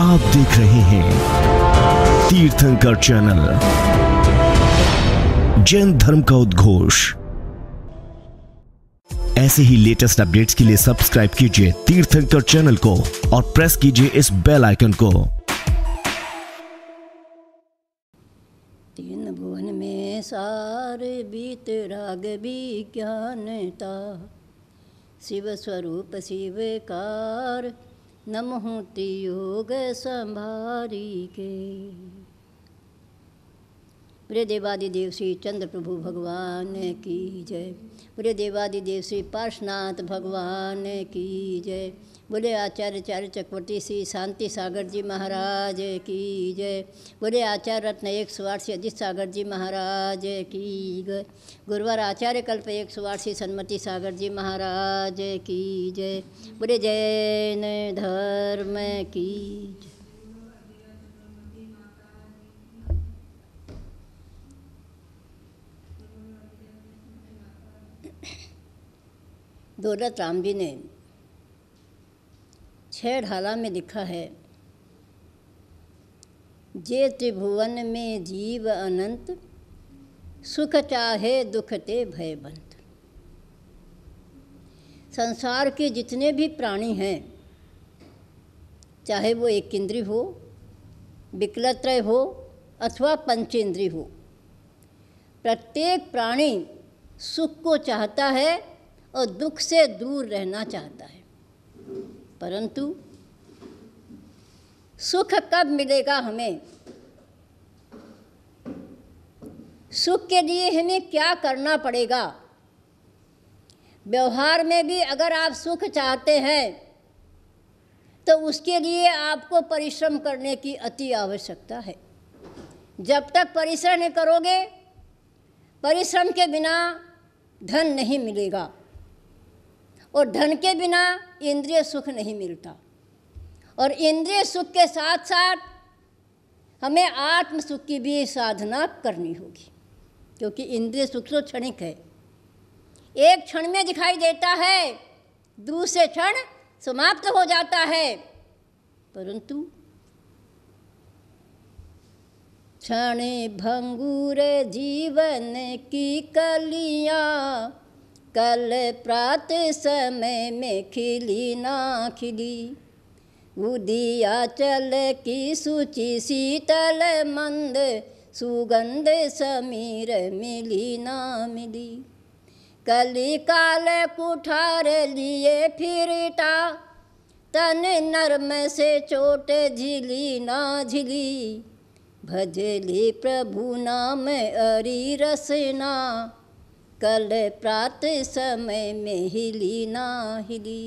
आप देख रहे हैं तीर्थंकर चैनल जैन धर्म का उद्घोष ऐसे ही लेटेस्ट अपडेट्स के लिए सब्सक्राइब कीजिए तीर्थंकर चैनल को और प्रेस कीजिए इस बेल आइकन को तीन भुवन में सार बीत राग भी ज्ञानता शिव स्वरूप शिव कार नमहु योग संभारी के मेरे देवादिदेव श्री चंद्र प्रभु भगवान की जय बोले देवादिदेव श्री पार्शनाथ भगवान की जय बोले आचार्य चार्य चक्रवर्ती श्री शांति सागर जी महाराज की जय बोले आचार्य रत्न एक सुवार श्री अजित सागर जी महाराज की जय गुरुवार आचार्य कल्प एक सुवार श्री सन्मति सागर जी महाराज की जय बोले जैन धर्म की जय दौलत राम जी ने छह ढाला में लिखा है जे त्रिभुवन में जीव अनंत सुख चाहे दुख ते भयबंत संसार के जितने भी प्राणी हैं चाहे वो एक इंद्री हो विकलत्रय हो अथवा पंचेंद्री हो प्रत्येक प्राणी सुख को चाहता है और दुख से दूर रहना चाहता है परंतु सुख कब मिलेगा हमें सुख के लिए हमें क्या करना पड़ेगा व्यवहार में भी अगर आप सुख चाहते हैं तो उसके लिए आपको परिश्रम करने की अति आवश्यकता है जब तक परिश्रम करोगे परिश्रम के बिना धन नहीं मिलेगा और धन के बिना इंद्रिय सुख नहीं मिलता और इंद्रिय सुख के साथ साथ हमें आत्म सुख की भी साधना करनी होगी क्योंकि इंद्रिय सुख तो क्षणिक है एक क्षण में दिखाई देता है दूसरे क्षण समाप्त हो जाता है परंतु क्षण भंगूर जीवन की कलियां कल प्रात समय में खिली ना खिली उदिया चल की सूची शीतल मंद सुगंध समीर मिली ना मिली कली काल कुठार लिए फिरटा तन नर्म से चोट झिली ना झिली भजली प्रभु नाम अरी रसना कल प्रात समय में हिली ना हिली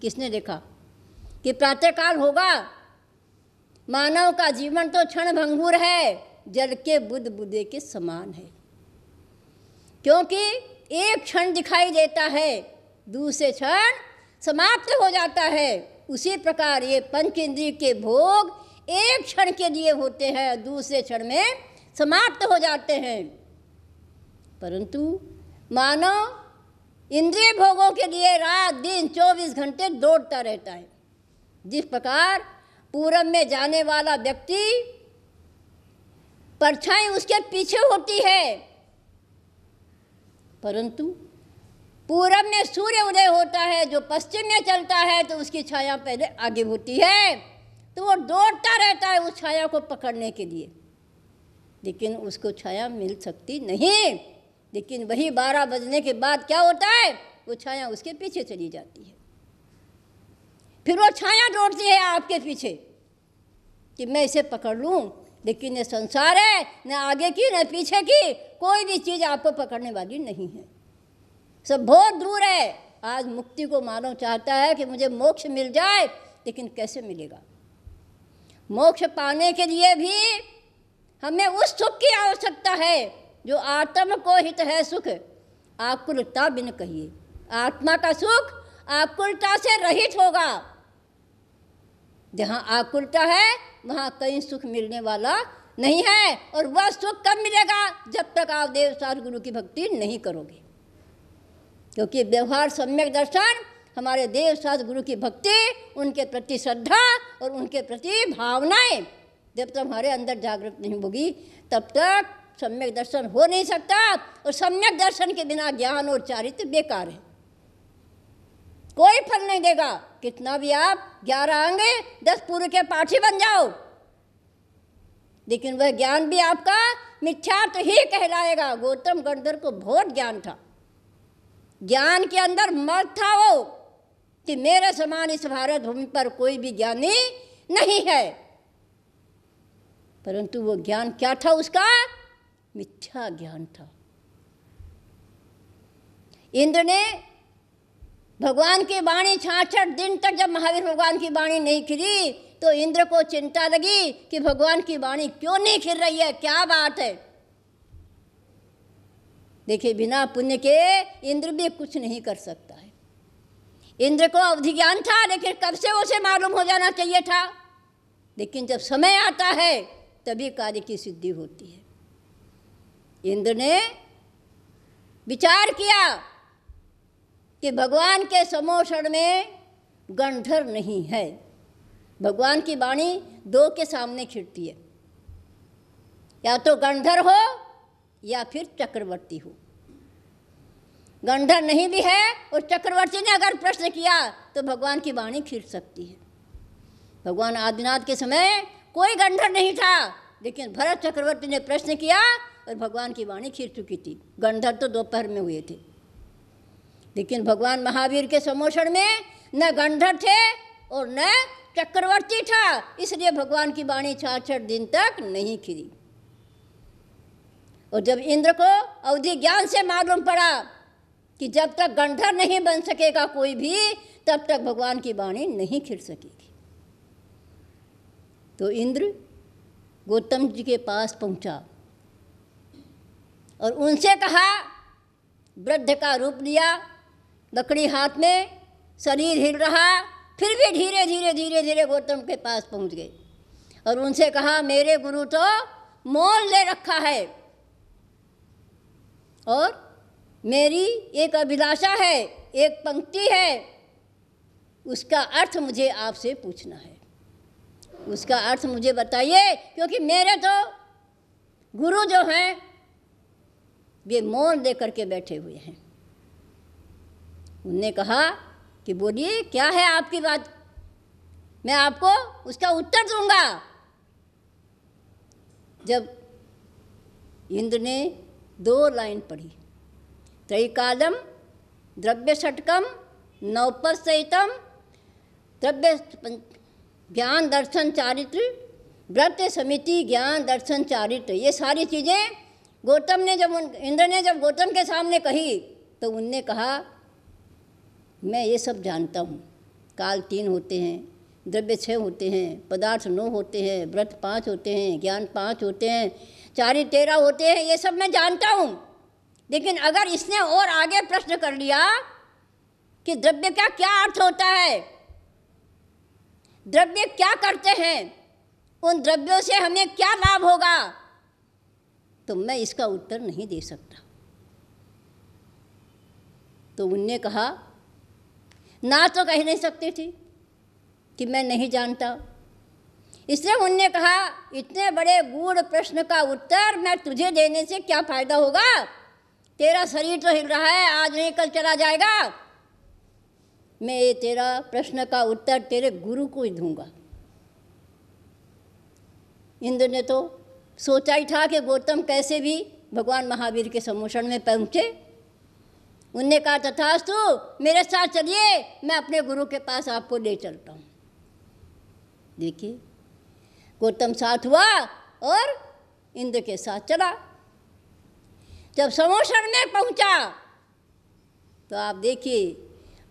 किसने देखा कि प्रातःकाल होगा मानव का जीवन तो क्षण भंगुर है जल के बुद्ध बुद्धे के समान है क्योंकि एक क्षण दिखाई देता है दूसरे क्षण समाप्त हो जाता है उसी प्रकार ये पंच इंद्रिय के भोग एक क्षण के लिए होते हैं दूसरे क्षण में समाप्त हो जाते हैं परंतु मानो इंद्रिय भोगों के लिए रात दिन 24 घंटे दौड़ता रहता है जिस प्रकार पूरब में जाने वाला व्यक्ति परछाई उसके पीछे होती है परंतु पूरब में सूर्य उदय होता है जो पश्चिम में चलता है तो उसकी छाया पहले आगे होती है तो वो दौड़ता रहता है उस छाया को पकड़ने के लिए लेकिन उसको छाया मिल सकती नहीं लेकिन वही बारह बजने के बाद क्या होता है वो छाया उसके पीछे चली जाती है फिर वो छाया दौड़ती है आपके पीछे कि मैं इसे पकड़ लूँ लेकिन ये संसार है न आगे की न पीछे की कोई भी चीज़ आपको पकड़ने वाली नहीं है सब बहुत दूर है आज मुक्ति को मानव चाहता है कि मुझे मोक्ष मिल जाए लेकिन कैसे मिलेगा मोक्ष पाने के लिए भी हमें उस सुख की आवश्यकता है जो आत्म को हित है सुख आकुलता बिन कहिए आत्मा का सुख आकुलता से रहित होगा जहाँ आकुलता है वहाँ कहीं सुख मिलने वाला नहीं है और वह सुख कब मिलेगा जब तक आप देव सार गुरु की भक्ति नहीं करोगे क्योंकि व्यवहार सम्यक दर्शन हमारे देव साध गुरु की भक्ति उनके प्रति श्रद्धा और उनके प्रति भावनाएं जब तक हमारे अंदर जागृत नहीं होगी तब तक सम्यक दर्शन हो नहीं सकता और सम्यक दर्शन के बिना ज्ञान और चारित्र बेकार है कोई फल नहीं देगा कितना भी आप ग्यारह आंगे दस पूर्व के पाठी बन जाओ लेकिन वह ज्ञान भी आपका तो ही कहलाएगा गौतम गंधर को बहुत ज्ञान था ज्ञान के अंदर मत था वो कि मेरे समान इस भारत भूमि पर कोई भी ज्ञानी नहीं है परंतु वो ज्ञान क्या था उसका मिथ्या ज्ञान था इंद्र ने भगवान की बाणी छाछ दिन तक जब महावीर भगवान की बाणी नहीं खिली तो इंद्र को चिंता लगी कि भगवान की वाणी क्यों नहीं खिल रही है क्या बात है देखिए बिना पुण्य के इंद्र भी कुछ नहीं कर सकता है इंद्र को अवधि ज्ञान था लेकिन कब से उसे मालूम हो जाना चाहिए था लेकिन जब समय आता है तभी कार्य की सिद्धि होती है इंद्र ने विचार किया कि भगवान के समोषण में गंधर नहीं है भगवान की वाणी दो के सामने छिड़ती है या तो गंधर हो या फिर चक्रवर्ती हो गंधर नहीं भी है और चक्रवर्ती ने अगर प्रश्न किया तो भगवान की वाणी खिल सकती है भगवान आदिनाथ के समय कोई गंधर नहीं था लेकिन भरत चक्रवर्ती ने प्रश्न किया और भगवान की वाणी खिर चुकी थी गंधर तो दोपहर में हुए थे लेकिन भगवान महावीर के समोषण में न गंधर थे और न चक्रवर्ती था इसलिए भगवान की वाणी छठ दिन तक नहीं खिरी और जब इंद्र को अवधि ज्ञान से मालूम पड़ा कि जब तक गंधर नहीं बन सकेगा कोई भी तब तक भगवान की वाणी नहीं खिर सकेगी तो इंद्र गौतम जी के पास पहुंचा और उनसे कहा वृद्ध का रूप लिया लकड़ी हाथ में शरीर हिल रहा फिर भी धीरे धीरे धीरे धीरे गौतम के पास पहुंच गए और उनसे कहा मेरे गुरु तो मोल ले रखा है और मेरी एक अभिलाषा है एक पंक्ति है उसका अर्थ मुझे आपसे पूछना है उसका अर्थ मुझे बताइए क्योंकि मेरे तो गुरु जो हैं वे मोड़ दे करके बैठे हुए हैं उनने कहा कि बोलिए क्या है आपकी बात मैं आपको उसका उत्तर दूंगा जब इंद्र ने दो लाइन पढ़ी त्रैकालम द्रव्य षटकम नौपद सहितम द्रव्य ज्ञान दर्शन चारित्र व्रत समिति ज्ञान दर्शन चारित्र ये सारी चीज़ें गौतम ने जब उन इंद्र ने जब गौतम के सामने कही तो उनने कहा मैं ये सब जानता हूँ काल तीन होते हैं द्रव्य छः होते हैं पदार्थ नौ होते हैं व्रत पाँच होते हैं ज्ञान पाँच होते हैं चारी तेरह होते हैं ये सब मैं जानता हूँ लेकिन अगर इसने और आगे प्रश्न कर लिया कि द्रव्य का क्या अर्थ होता है द्रव्य क्या करते हैं उन द्रव्यों से हमें क्या लाभ होगा तो मैं इसका उत्तर नहीं दे सकता तो उनने कहा ना तो कह नहीं सकती थी कि मैं नहीं जानता इसलिए उनने कहा इतने बड़े गूढ़ प्रश्न का उत्तर मैं तुझे देने से क्या फायदा होगा तेरा शरीर तो हिल रहा है आज नहीं कल चला जाएगा मैं ये तेरा प्रश्न का उत्तर तेरे गुरु को ही दूंगा इंद्र ने तो सोचा ही था कि गौतम कैसे भी भगवान महावीर के समोषण में पहुँचे उनने कहा तथास्तु मेरे साथ चलिए मैं अपने गुरु के पास आपको ले चलता हूँ देखिए गौतम साथ हुआ और इंद्र के साथ चला जब समोषण में पहुंचा तो आप देखिए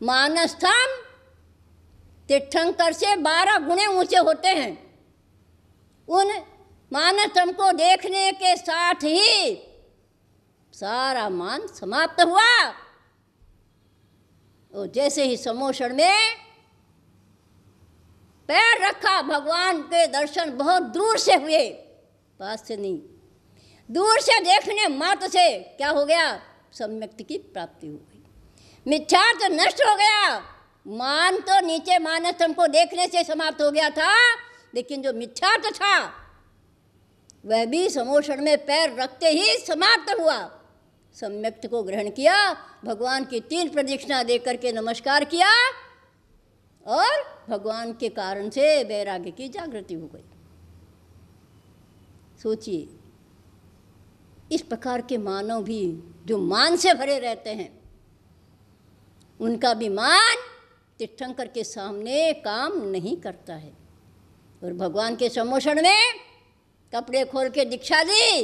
मानस तीर्थंकर से बारह गुणे ऊंचे होते हैं उन मानस हमको देखने के साथ ही सारा मान समाप्त हुआ और तो जैसे ही समोषण में पैर रखा भगवान के दर्शन बहुत दूर से हुए पास से नहीं दूर से देखने मात से क्या हो गया सम्यक्ति की प्राप्ति हो गई मिथ्यार्थ नष्ट हो गया मान तो नीचे मानस हमको देखने से समाप्त हो गया था लेकिन जो मिथ्यार्थ था वह भी समोषण में पैर रखते ही समाप्त हुआ सम्यक्त को ग्रहण किया भगवान की तीन प्रदीक्षिणा देकर के नमस्कार किया और भगवान के कारण से वैराग्य की जागृति हो गई सोचिए इस प्रकार के मानव भी जो मान से भरे रहते हैं उनका भी मान तीर्थंकर के सामने काम नहीं करता है और भगवान के समोषण में कपड़े खोल के दीक्षा दी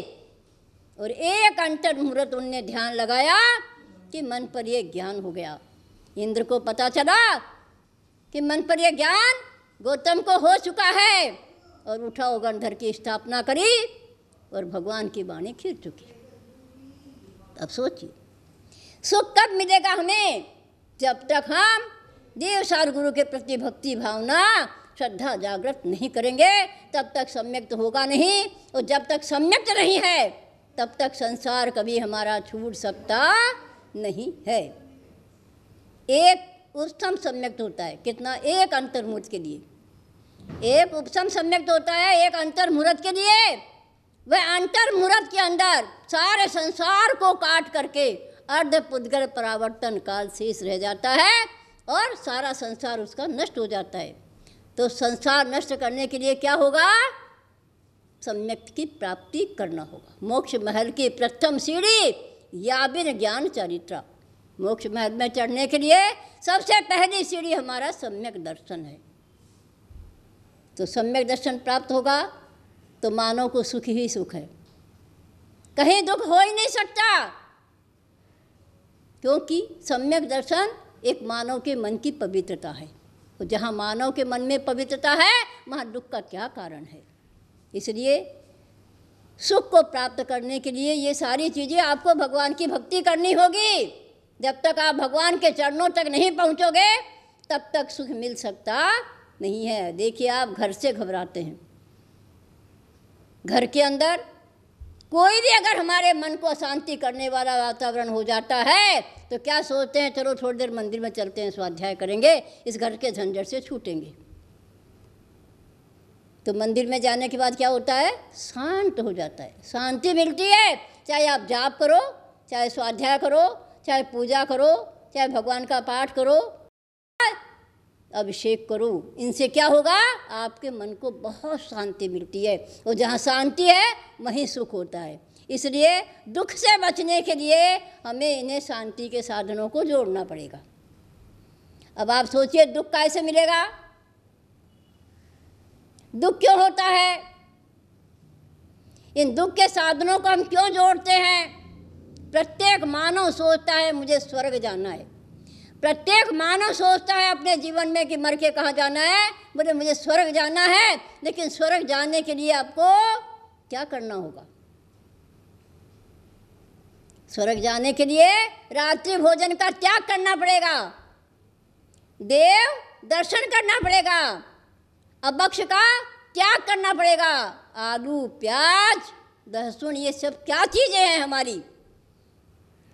और एक अंतर मुहूर्त उनने ध्यान लगाया कि मन पर यह ज्ञान हो गया इंद्र को पता चला कि मन पर यह ज्ञान गौतम को हो चुका है और उठा गंधर की स्थापना करी और भगवान की वाणी खींच चुकी अब सोचिए सुख कब मिलेगा हमें जब तक हम देव सार गुरु के प्रति भक्ति भावना श्रद्धा जागृत नहीं करेंगे तब तक सम्यक तो होगा नहीं और जब तक सम्यक नहीं है तब तक संसार कभी हमारा छूट सकता नहीं है एक उत्तम सम्यक्त होता है कितना एक अंतर्मुहूर्त के लिए एक उपसम सम्यक्त होता है एक अंतर्मुहूर्त के लिए वह अंतर्मुहूर्त के अंदर सारे संसार को काट करके अर्ध पुद्गल परावर्तन काल शेष रह जाता है और सारा संसार उसका नष्ट हो जाता है तो संसार नष्ट करने के लिए क्या होगा सम्यक की प्राप्ति करना होगा मोक्ष महल की प्रथम सीढ़ी याबिन ज्ञान चरित्र मोक्ष महल में चढ़ने के लिए सबसे पहली सीढ़ी हमारा सम्यक दर्शन है तो सम्यक दर्शन प्राप्त होगा तो मानव को सुख ही सुख है कहीं दुख हो ही नहीं सकता क्योंकि सम्यक दर्शन एक मानव के मन की पवित्रता है तो जहाँ मानव के मन में पवित्रता है वहाँ दुख का क्या कारण है इसलिए सुख को प्राप्त करने के लिए ये सारी चीज़ें आपको भगवान की भक्ति करनी होगी जब तक आप भगवान के चरणों तक नहीं पहुँचोगे तब तक सुख मिल सकता नहीं है देखिए आप घर से घबराते हैं घर के अंदर कोई भी अगर हमारे मन को शांति करने वाला वातावरण हो जाता है तो क्या सोचते हैं चलो थोड़ी देर मंदिर में चलते हैं स्वाध्याय करेंगे इस घर के झंझट से छूटेंगे तो मंदिर में जाने के बाद क्या होता है शांत हो जाता है शांति मिलती है चाहे आप जाप करो चाहे स्वाध्याय करो चाहे पूजा करो चाहे भगवान का पाठ करो अभिषेक करो इनसे क्या होगा आपके मन को बहुत शांति मिलती है और जहाँ शांति है वहीं सुख होता है इसलिए दुख से बचने के लिए हमें इन्हें शांति के साधनों को जोड़ना पड़ेगा अब आप सोचिए दुख कैसे मिलेगा दुख क्यों होता है इन दुख के साधनों को हम क्यों जोड़ते हैं प्रत्येक मानव सोचता है मुझे स्वर्ग जाना है प्रत्येक मानव सोचता है अपने जीवन में कि मर के कहाँ जाना है बोले मुझे स्वर्ग जाना है लेकिन स्वर्ग जाने के लिए आपको क्या करना होगा स्वर्ग जाने के लिए रात्रि भोजन का त्याग करना पड़ेगा देव दर्शन करना पड़ेगा अबक्ष का त्याग करना पड़ेगा आलू प्याज लहसुन ये सब क्या चीज़ें हैं हमारी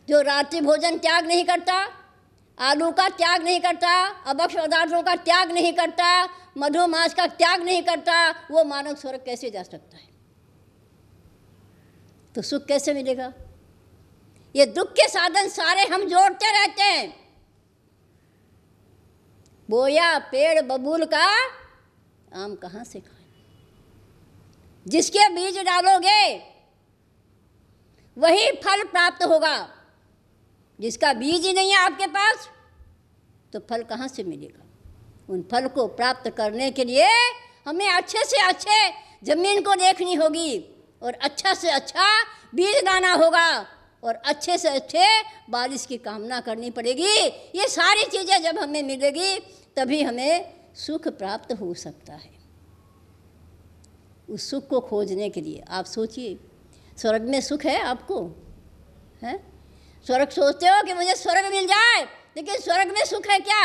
जो रात्रि भोजन त्याग नहीं करता आलू का त्याग नहीं करता अभक्ष पदार्थों का त्याग नहीं करता मधु मांस का त्याग नहीं करता वो मानव स्वर्ग कैसे जा सकता है तो सुख कैसे मिलेगा ये दुख के साधन सारे हम जोड़ते रहते हैं बोया पेड़ बबूल का आम कहाँ से खाए जिसके बीज डालोगे वही फल प्राप्त होगा जिसका बीज ही नहीं है आपके पास तो फल कहाँ से मिलेगा उन फल को प्राप्त करने के लिए हमें अच्छे से अच्छे जमीन को देखनी होगी और अच्छा से अच्छा बीज लाना होगा और अच्छे से अच्छे बारिश की कामना करनी पड़ेगी ये सारी चीज़ें जब हमें मिलेगी तभी हमें सुख प्राप्त हो सकता है उस सुख को खोजने के लिए आप सोचिए स्वर्ग में सुख है आपको है स्वर्ग सोचते हो कि मुझे स्वर्ग मिल जाए लेकिन स्वर्ग में सुख है क्या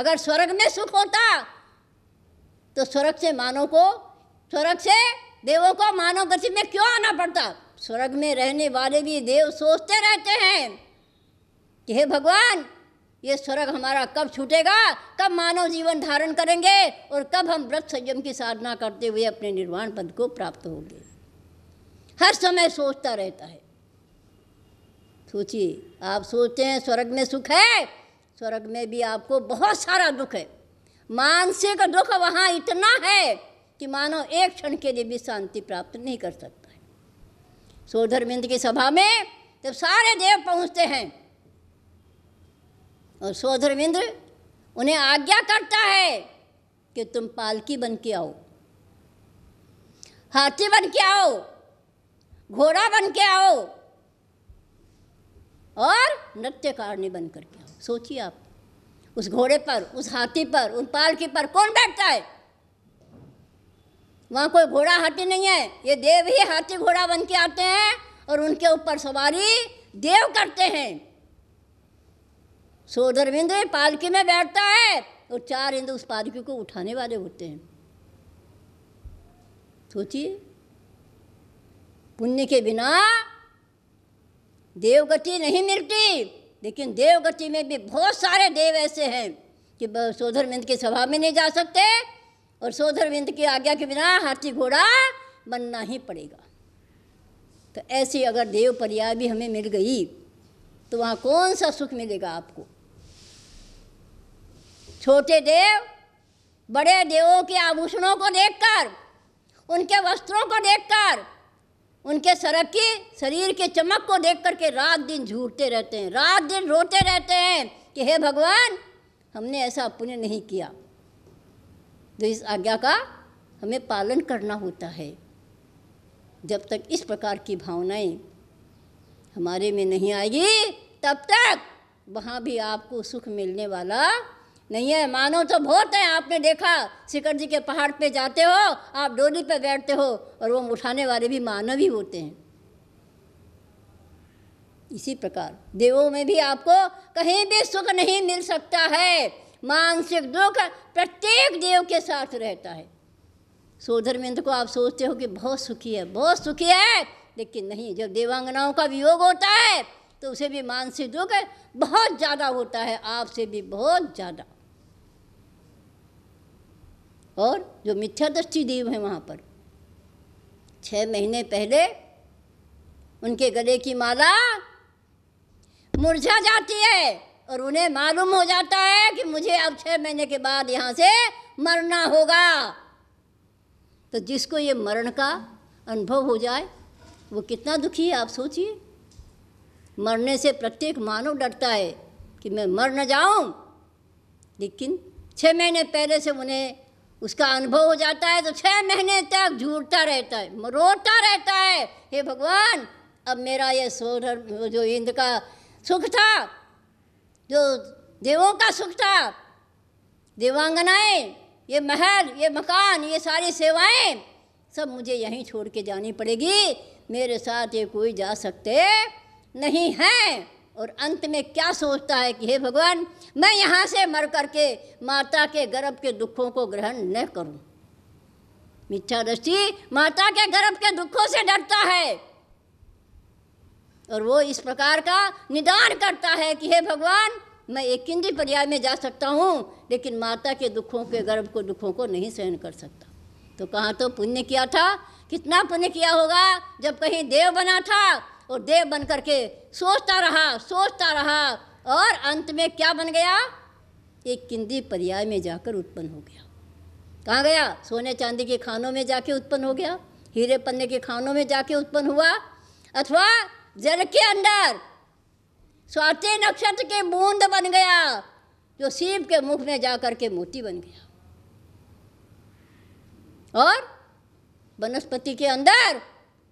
अगर स्वर्ग में सुख होता तो स्वर्ग से मानव को स्वर्ग से देवों को मानव गति में क्यों आना पड़ता स्वर्ग में रहने वाले भी देव सोचते रहते हैं कि हे भगवान ये स्वर्ग हमारा कब छूटेगा कब मानव जीवन धारण करेंगे और कब हम व्रत संयम की साधना करते हुए अपने निर्वाण पद को प्राप्त होंगे हर समय सोचता रहता है सोचिए आप सोचते हैं स्वर्ग में सुख है स्वर्ग में भी आपको बहुत सारा दुख है मानसिक दुख वहाँ इतना है कि मानव एक क्षण के लिए भी शांति प्राप्त नहीं कर सकता है सोधरविंद की सभा में जब सारे देव पहुँचते हैं और सोधरविंद उन्हें आज्ञा करता है कि तुम पालकी बन के आओ हाथी बन के आओ घोड़ा बन के आओ और नृत्यकारणी बन करके आओ सोचिए आप उस घोड़े पर उस हाथी पर उन पालकी पर कौन बैठता है वहाँ कोई घोड़ा हाथी नहीं है ये देव ही हाथी घोड़ा बन के आते हैं और उनके ऊपर सवारी देव करते हैं सो धर्मेंद्र पालकी में बैठता है और चार इंद्र उस पालकी को उठाने वाले होते हैं सोचिए पुण्य के बिना देवगति नहीं मिलती लेकिन देवगति में भी बहुत सारे देव ऐसे हैं कि सोधरविंद की सभा में नहीं जा सकते और सोधरविंद की आज्ञा के बिना हाथी घोड़ा बनना ही पड़ेगा तो ऐसी अगर देव पर्याय भी हमें मिल गई तो वहाँ कौन सा सुख मिलेगा आपको छोटे देव बड़े देवों के आभूषणों को देखकर उनके वस्त्रों को देखकर उनके सरकी शरीर के चमक को देख करके रात दिन झूठते रहते हैं रात दिन रोते रहते हैं कि हे भगवान हमने ऐसा पुण्य नहीं किया तो इस आज्ञा का हमें पालन करना होता है जब तक इस प्रकार की भावनाएं हमारे में नहीं आएगी तब तक वहाँ भी आपको सुख मिलने वाला नहीं है मानो तो बहुत है आपने देखा शिखर जी के पहाड़ पे जाते हो आप डोली पे बैठते हो और वो उठाने वाले भी मानव ही होते हैं इसी प्रकार देवों में भी आपको कहीं भी सुख नहीं मिल सकता है मानसिक दुख प्रत्येक देव के साथ रहता है सोधर्मेंद्र को आप सोचते हो कि बहुत सुखी है बहुत सुखी है लेकिन नहीं जब देवांगनाओं का वियोग होता है तो उसे भी मानसिक दुख बहुत ज़्यादा होता है आपसे भी बहुत ज़्यादा और जो दृष्टि देव हैं वहाँ पर छः महीने पहले उनके गले की माला मुरझा जाती है और उन्हें मालूम हो जाता है कि मुझे अब छः महीने के बाद यहाँ से मरना होगा तो जिसको ये मरण का अनुभव हो जाए वो कितना दुखी है आप सोचिए मरने से प्रत्येक मानव डरता है कि मैं मर न जाऊं लेकिन छः महीने पहले से उन्हें उसका अनुभव हो जाता है तो छः महीने तक झूठता रहता है रोता रहता है हे भगवान अब मेरा ये सोधर जो इंद्र का सुख था जो देवों का सुख था देवांगनाएं ये महल ये मकान ये सारी सेवाएं सब मुझे यहीं छोड़ के जानी पड़ेगी मेरे साथ ये कोई जा सकते नहीं हैं और अंत में क्या सोचता है कि हे भगवान मैं यहाँ से मर करके माता के गर्भ के दुखों को ग्रहण न करूँ मिथ्या दृष्टि माता के गर्भ के दुखों से डरता है और वो इस प्रकार का निदान करता है कि हे भगवान मैं एक किंदी पर्याय में जा सकता हूँ लेकिन माता के दुखों के गर्भ को दुखों को नहीं सहन कर सकता तो कहाँ तो पुण्य किया था कितना पुण्य किया होगा जब कहीं देव बना था और देव बन करके सोचता रहा सोचता रहा और अंत में क्या बन गया एक किंदी पर्याय में जाकर उत्पन्न हो गया कहाँ गया सोने चांदी के खानों में जाके उत्पन्न हो गया हीरे पन्ने के खानों में जाके उत्पन्न हुआ अथवा जल के अंदर स्वाति नक्षत्र के बूंद बन गया जो सीप के मुख में जा के मोती बन गया और वनस्पति के अंदर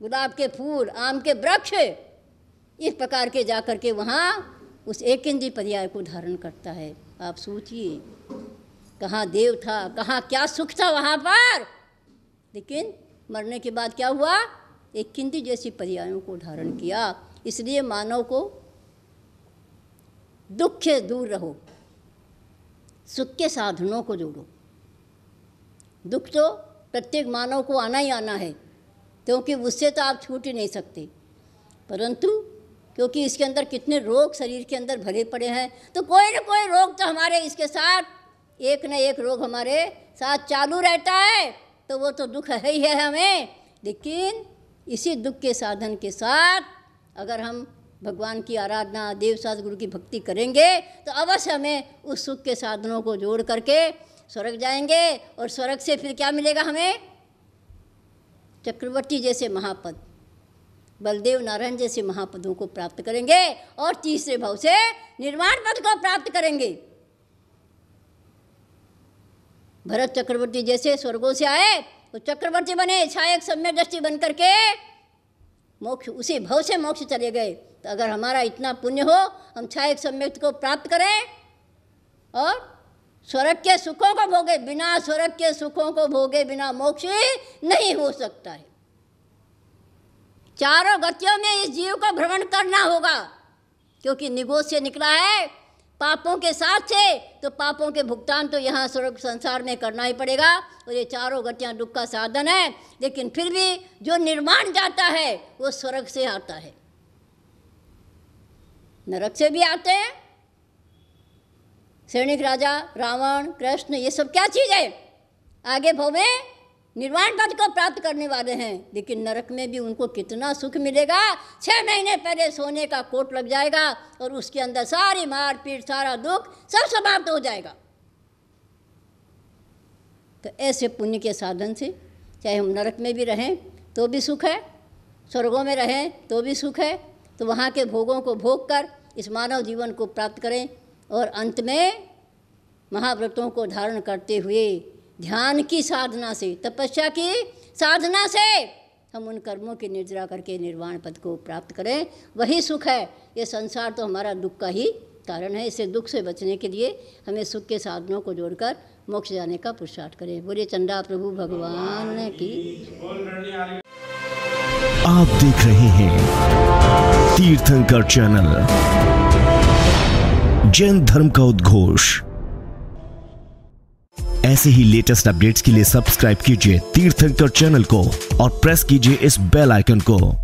गुलाब के फूल आम के वृक्ष इस प्रकार के जा कर के वहाँ उस एक इंद्री पर्याय को धारण करता है आप सोचिए कहाँ देव था कहाँ क्या सुख था वहाँ पर लेकिन मरने के बाद क्या हुआ एक किंदी जैसी पर्यायों को धारण किया इसलिए मानव को दुख से दूर रहो सुख के साधनों को जोड़ो दुख तो प्रत्येक मानव को आना ही आना है क्योंकि उससे तो आप छूट ही नहीं सकते परंतु क्योंकि इसके अंदर कितने रोग शरीर के अंदर भरे पड़े हैं तो कोई ना कोई रोग तो हमारे इसके साथ एक न एक रोग हमारे साथ चालू रहता है तो वो तो दुख है ही है हमें लेकिन इसी दुख के साधन के साथ अगर हम भगवान की आराधना देव साध गुरु की भक्ति करेंगे तो अवश्य हमें उस सुख के साधनों को जोड़ करके स्वर्ग जाएंगे और स्वर्ग से फिर क्या मिलेगा हमें चक्रवर्ती जैसे महापद बलदेव नारायण जैसे महापदों को प्राप्त करेंगे और तीसरे भाव से निर्माण पद को प्राप्त करेंगे भरत चक्रवर्ती जैसे स्वर्गों से आए तो चक्रवर्ती बने छायक सम्य दृष्टि बन करके मोक्ष उसी भव से मोक्ष चले गए तो अगर हमारा इतना पुण्य हो हम छायक सम्यक्त को प्राप्त करें और स्वर्ग के सुखों को भोगे बिना स्वर्ग के सुखों को भोगे बिना मोक्ष नहीं हो सकता है चारों गतियों में इस जीव को भ्रमण करना होगा क्योंकि निगोद से निकला है पापों के साथ से तो पापों के भुगतान तो यहाँ स्वर्ग संसार में करना ही पड़ेगा और ये चारों गतियाँ दुख का साधन है लेकिन फिर भी जो निर्माण जाता है वो स्वर्ग से आता है नरक से भी आते हैं सैनिक राजा रावण कृष्ण ये सब क्या चीज़ है आगे भवे निर्वाण पद को प्राप्त करने वाले हैं लेकिन नरक में भी उनको कितना सुख मिलेगा छः महीने पहले सोने का कोट लग जाएगा और उसके अंदर सारी मार पीट सारा दुख सब समाप्त हो जाएगा तो ऐसे पुण्य के साधन से चाहे हम नरक में भी रहें तो भी सुख है स्वर्गों में रहें तो भी सुख है तो वहाँ के भोगों को भोग कर इस मानव जीवन को प्राप्त करें और अंत में महाव्रतों को धारण करते हुए ध्यान की साधना से तपस्या की साधना से हम उन कर्मों की निर्जरा करके निर्वाण पद को प्राप्त करें वही सुख है ये संसार तो हमारा दुख का ही कारण है इसे दुख से बचने के लिए हमें सुख के साधनों को जोड़कर मोक्ष जाने का पुरुषार्थ करें बोले चंडा प्रभु भगवान की आप देख रहे हैं तीर्थंकर चैनल जैन धर्म का उद्घोष ऐसे ही लेटेस्ट अपडेट्स के लिए सब्सक्राइब कीजिए तीर्थंकर चैनल को और प्रेस कीजिए इस बेल आइकन को